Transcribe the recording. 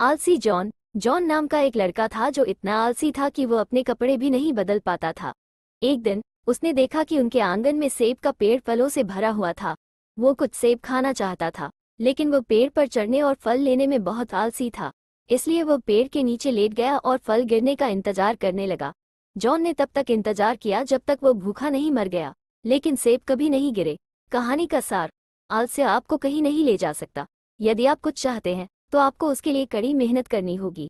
आलसी John John नाम का एक लड़का था जो इतना आलसी था कि वह अपने कपड़े भी नहीं बदल पाता था एक दिन उसने देखा कि उनके आंगन में सेब का पेड़ फलों से भरा हुआ था वो कुछ सेब खाना चाहता था लेकिन वो पेड़ पर चढ़ने और फल लेने में बहुत आलसी था इसलिए वो पेड़ के नीचे लेट गया और फल गिरने का इंतजार करने लगा जॉन ने तब तक इंतजार किया जब तक वो भूखा नहीं मर गया लेकिन सेब कभी नहीं गिरे कहानी का सार आलस्य आपको कहीं नहीं ले जा सकता यदि आप कुछ चाहते हैं तो आपको उसके लिए कड़ी मेहनत करनी होगी